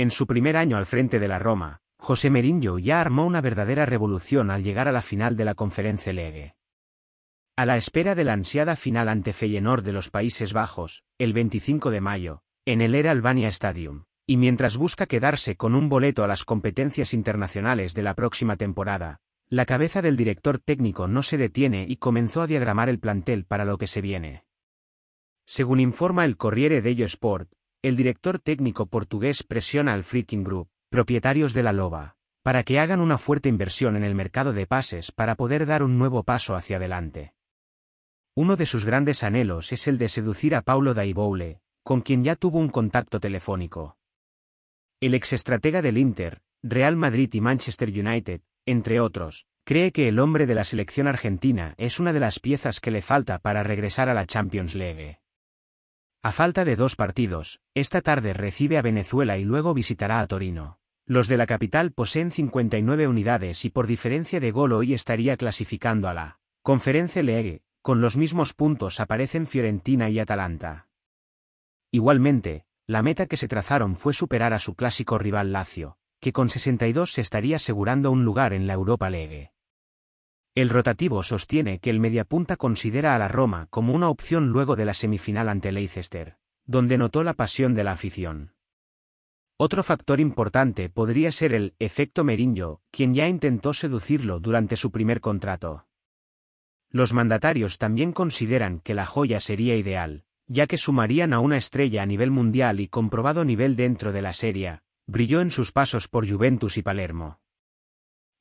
En su primer año al frente de la Roma, José Mourinho ya armó una verdadera revolución al llegar a la final de la Conferencia League. A la espera de la ansiada final ante Feyenoord de los Países Bajos, el 25 de mayo, en el Era Albania Stadium, y mientras busca quedarse con un boleto a las competencias internacionales de la próxima temporada, la cabeza del director técnico no se detiene y comenzó a diagramar el plantel para lo que se viene. Según informa el Corriere dello Sport, el director técnico portugués presiona al Freaking Group, propietarios de la Loba, para que hagan una fuerte inversión en el mercado de pases para poder dar un nuevo paso hacia adelante. Uno de sus grandes anhelos es el de seducir a Paulo Daiboule, con quien ya tuvo un contacto telefónico. El exestratega del Inter, Real Madrid y Manchester United, entre otros, cree que el hombre de la selección argentina es una de las piezas que le falta para regresar a la Champions League. A falta de dos partidos, esta tarde recibe a Venezuela y luego visitará a Torino. Los de la capital poseen 59 unidades y por diferencia de gol hoy estaría clasificando a la Conferencia League, con los mismos puntos aparecen Fiorentina y Atalanta. Igualmente, la meta que se trazaron fue superar a su clásico rival Lazio, que con 62 se estaría asegurando un lugar en la Europa League. El rotativo sostiene que el mediapunta considera a la Roma como una opción luego de la semifinal ante Leicester, donde notó la pasión de la afición. Otro factor importante podría ser el efecto Meriño, quien ya intentó seducirlo durante su primer contrato. Los mandatarios también consideran que la joya sería ideal, ya que sumarían a una estrella a nivel mundial y comprobado nivel dentro de la serie, brilló en sus pasos por Juventus y Palermo.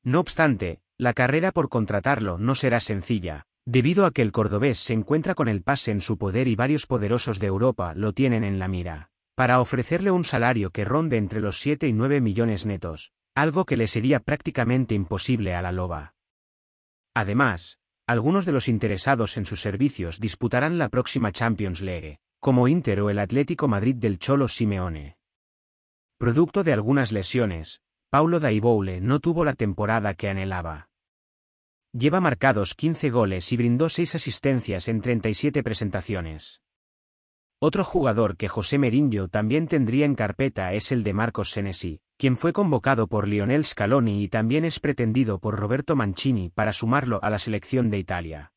No obstante, la carrera por contratarlo no será sencilla, debido a que el cordobés se encuentra con el pase en su poder y varios poderosos de Europa lo tienen en la mira, para ofrecerle un salario que ronde entre los 7 y 9 millones netos, algo que le sería prácticamente imposible a la loba. Además, algunos de los interesados en sus servicios disputarán la próxima Champions League, como Inter o el Atlético Madrid del Cholo Simeone. Producto de algunas lesiones, Paulo Daiboule no tuvo la temporada que anhelaba. Lleva marcados 15 goles y brindó 6 asistencias en 37 presentaciones. Otro jugador que José Merindio también tendría en carpeta es el de Marcos Senesi, quien fue convocado por Lionel Scaloni y también es pretendido por Roberto Mancini para sumarlo a la selección de Italia.